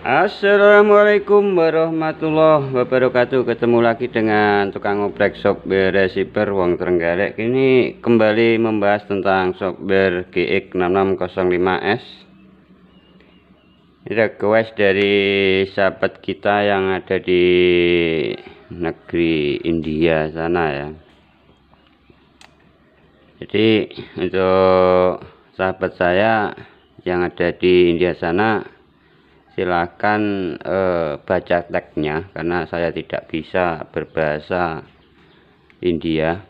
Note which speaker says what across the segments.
Speaker 1: Assalamualaikum warahmatullahi wabarakatuh Ketemu lagi dengan tukang oprek software receiver Wong Trenggalek Ini kembali membahas tentang software GX6605S Ini request dari sahabat kita yang ada di negeri India sana ya Jadi untuk sahabat saya yang ada di India sana silakan eh, baca teksnya karena saya tidak bisa berbahasa India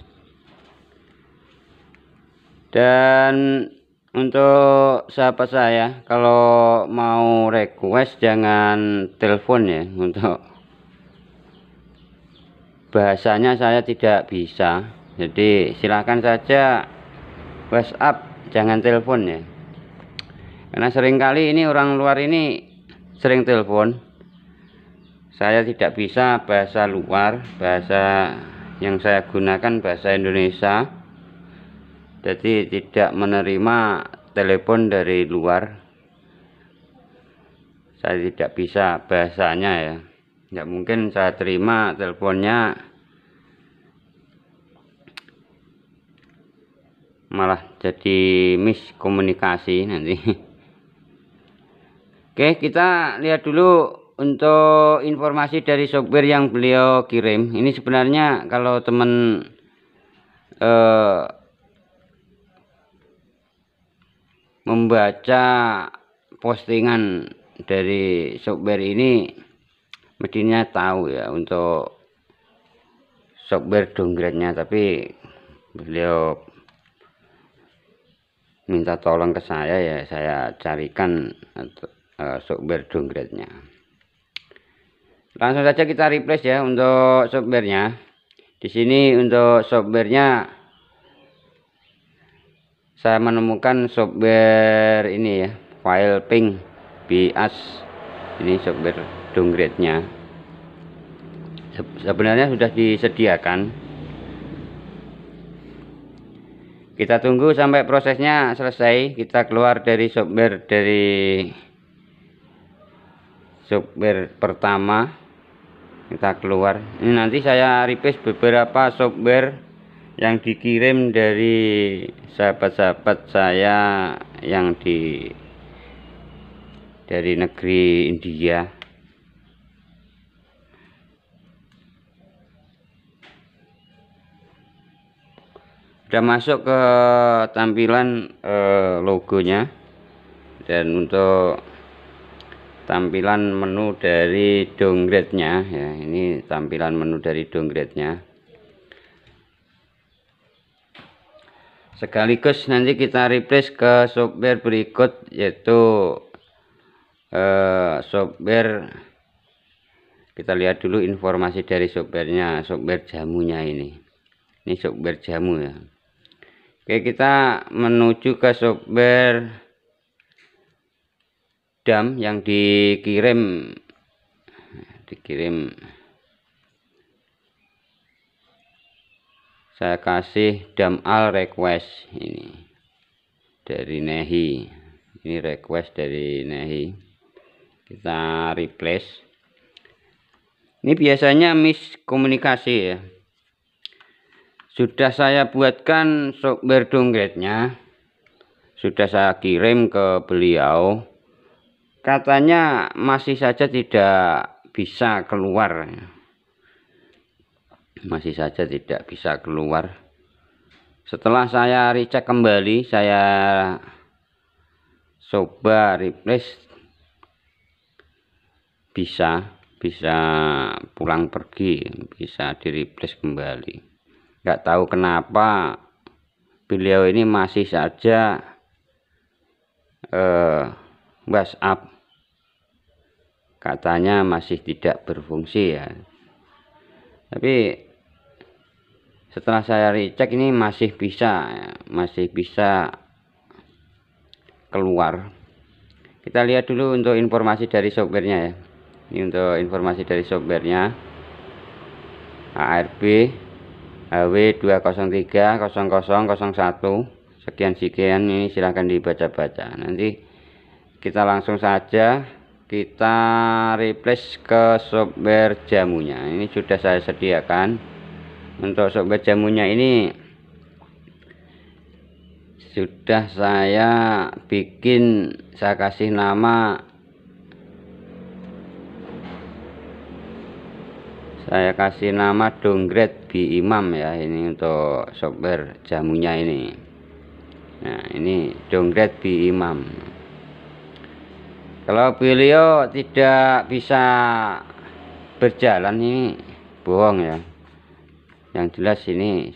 Speaker 1: dan untuk sahabat saya kalau mau request jangan telepon ya untuk bahasanya saya tidak bisa jadi silakan saja WhatsApp jangan telepon ya karena seringkali ini orang luar ini sering telepon saya tidak bisa bahasa luar bahasa yang saya gunakan bahasa Indonesia jadi tidak menerima telepon dari luar saya tidak bisa bahasanya ya tidak mungkin saya terima teleponnya malah jadi miskomunikasi nanti Oke, kita lihat dulu untuk informasi dari software yang beliau kirim. Ini sebenarnya kalau teman eh, membaca postingan dari software ini mestinya tahu ya untuk software downgrade-nya tapi beliau minta tolong ke saya ya saya carikan atau Eh, software downgrade-nya. Langsung saja kita replace ya untuk softwarenya. Di sini untuk softwarenya saya menemukan software ini ya, file ping bias ini software downgrade-nya. Sebenarnya sudah disediakan. Kita tunggu sampai prosesnya selesai, kita keluar dari software dari sopir pertama kita keluar ini nanti saya ripis beberapa sopir yang dikirim dari sahabat-sahabat saya yang di dari negeri India sudah masuk ke tampilan eh, logonya dan untuk tampilan menu dari downgrade-nya ya ini tampilan menu dari downgrade-nya sekaligus nanti kita refresh ke software berikut yaitu eh, software kita lihat dulu informasi dari softwarenya software jamunya ini ini software jamu ya Oke kita menuju ke software dam yang dikirim dikirim saya kasih dam al request ini dari Nehi ini request dari Nehi kita replace ini biasanya miskomunikasi ya sudah saya buatkan software downgrade sudah saya kirim ke beliau katanya masih saja tidak bisa keluar masih saja tidak bisa keluar setelah saya recheck kembali saya coba replace bisa bisa pulang pergi bisa di replace kembali nggak tahu kenapa beliau ini masih saja eh, WhatsApp katanya masih tidak berfungsi ya tapi setelah saya recheck ini masih bisa ya, masih bisa keluar kita lihat dulu untuk informasi dari softwarenya ya ini untuk informasi dari softwarenya ARB HW203 0001 sekian sekian ini silahkan dibaca-baca nanti kita langsung saja kita replace ke software jamunya ini sudah saya sediakan untuk software jamunya ini sudah saya bikin saya kasih nama saya kasih nama downgrade bi imam ya ini untuk software jamunya ini nah ini downgrade bi imam kalau beliau tidak bisa berjalan ini bohong ya yang jelas ini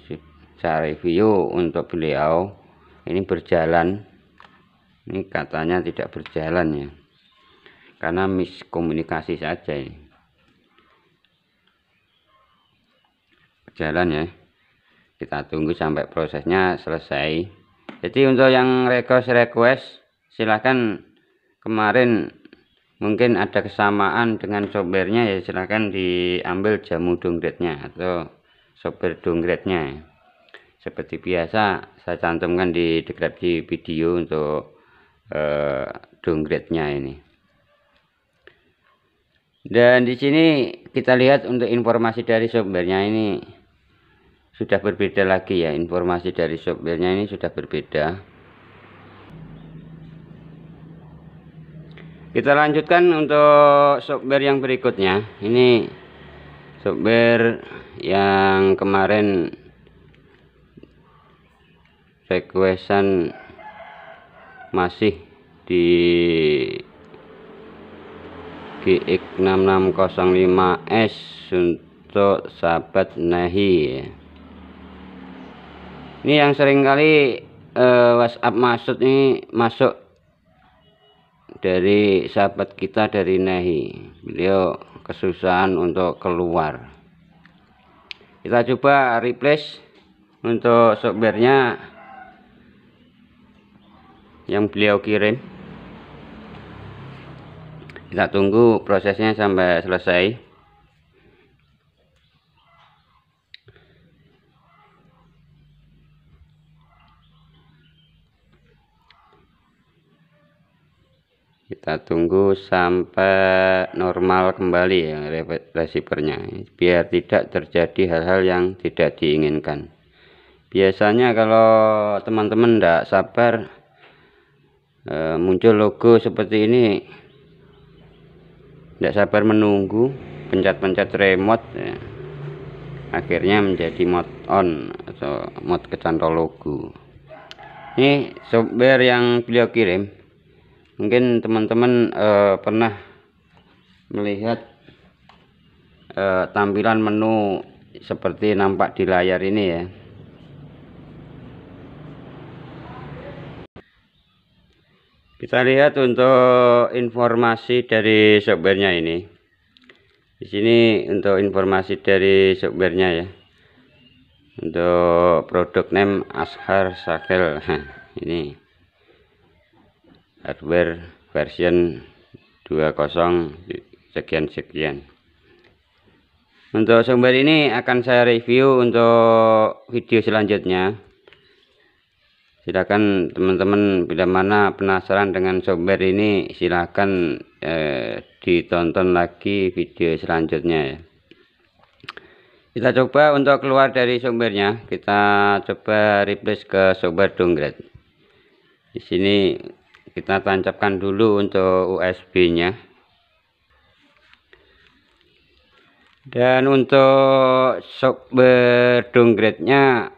Speaker 1: saya review untuk beliau ini berjalan ini katanya tidak berjalan ya karena miskomunikasi saja ini berjalan ya kita tunggu sampai prosesnya selesai jadi untuk yang request request silahkan kemarin mungkin ada kesamaan dengan sopirnya ya silahkan diambil jamu dongkretnya atau sopir dongkretnya seperti biasa saya cantumkan di deskripsi video untuk eh, dongkretnya ini dan di sini kita lihat untuk informasi dari sopirnya ini sudah berbeda lagi ya informasi dari sopirnya ini sudah berbeda kita lanjutkan untuk software yang berikutnya ini software yang kemarin requestan masih di GX6605S untuk sahabat Nahi ini yang seringkali eh, WhatsApp masuk ini masuk dari sahabat kita dari Nahi beliau kesusahan untuk keluar kita coba replace untuk softwarenya yang beliau kirim kita tunggu prosesnya sampai selesai tunggu sampai normal kembali ya resipernya biar tidak terjadi hal-hal yang tidak diinginkan biasanya kalau teman-teman tidak -teman sabar e, muncul logo seperti ini tidak sabar menunggu pencet-pencet remote ya, akhirnya menjadi mode on atau mode kecantol logo ini software yang beliau kirim mungkin teman-teman uh, pernah melihat uh, tampilan menu seperti nampak di layar ini ya kita lihat untuk informasi dari softwarenya ini di sini untuk informasi dari softwarenya ya untuk produk name Ashar Sakel ini hardware version 20 sekian sekian untuk sumber ini akan saya review untuk video selanjutnya silahkan teman-teman bila mana penasaran dengan sumber ini silahkan eh, ditonton lagi video selanjutnya ya kita coba untuk keluar dari sumbernya kita coba replace ke sumber downgrade di sini kita tancapkan dulu untuk USB nya dan untuk shock downgrade nya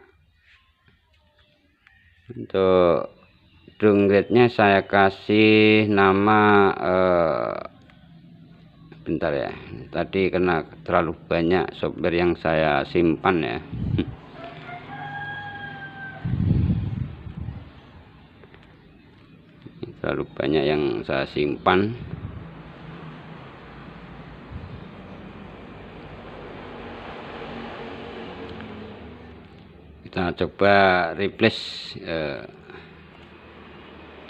Speaker 1: untuk downgrade nya saya kasih nama eh, bentar ya tadi kena terlalu banyak software yang saya simpan ya terlalu banyak yang saya simpan kita coba replace eh,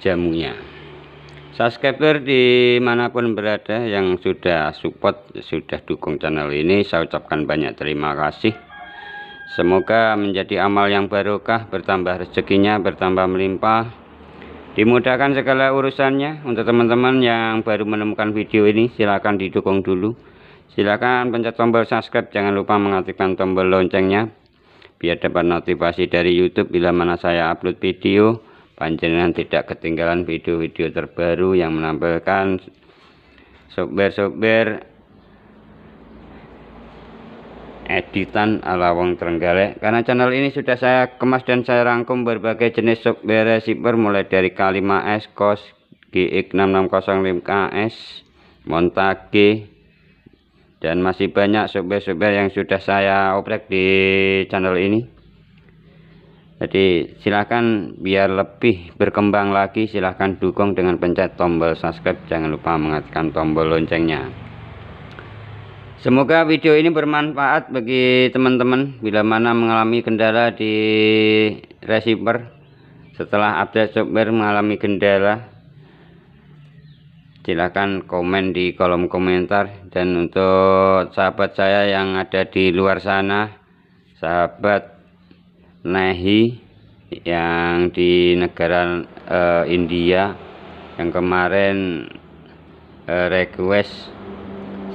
Speaker 1: jamunya subscriber dimanapun berada yang sudah support sudah dukung channel ini saya ucapkan banyak terima kasih semoga menjadi amal yang barokah bertambah rezekinya bertambah melimpah dimudahkan segala urusannya untuk teman-teman yang baru menemukan video ini silahkan didukung dulu silahkan pencet tombol subscribe jangan lupa mengaktifkan tombol loncengnya biar dapat notifikasi dari YouTube bila mana saya upload video panjenengan tidak ketinggalan video-video terbaru yang menampilkan software-software editan ala wong Trenggalek karena channel ini sudah saya kemas dan saya rangkum berbagai jenis software receiver mulai dari K5S, KOS, GX6605KS, Montage dan masih banyak software-software yang sudah saya oprek di channel ini jadi silahkan biar lebih berkembang lagi silahkan dukung dengan pencet tombol subscribe jangan lupa mengaktifkan tombol loncengnya Semoga video ini bermanfaat bagi teman-teman bila mana mengalami kendala di receiver setelah update software mengalami kendala. Silahkan komen di kolom komentar dan untuk sahabat saya yang ada di luar sana, sahabat Nehi yang di negara uh, India yang kemarin uh, request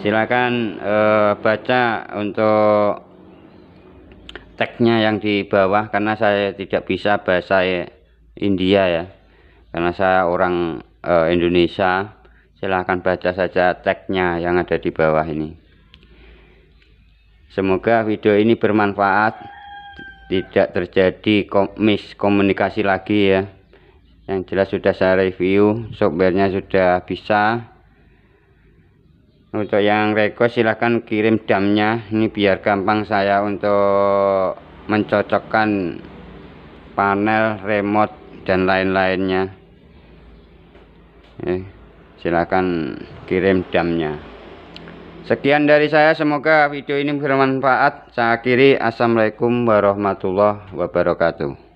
Speaker 1: silakan uh, baca untuk teksnya yang di bawah karena saya tidak bisa bahasa India ya karena saya orang uh, Indonesia silahkan baca saja teksnya yang ada di bawah ini semoga video ini bermanfaat tidak terjadi komis komunikasi lagi ya yang jelas sudah saya review softwarenya sudah bisa untuk yang reko silahkan kirim damnya ini biar gampang saya untuk mencocokkan panel remote dan lain-lainnya eh, silahkan kirim damnya sekian dari saya semoga video ini bermanfaat saya akhiri assalamualaikum warahmatullahi wabarakatuh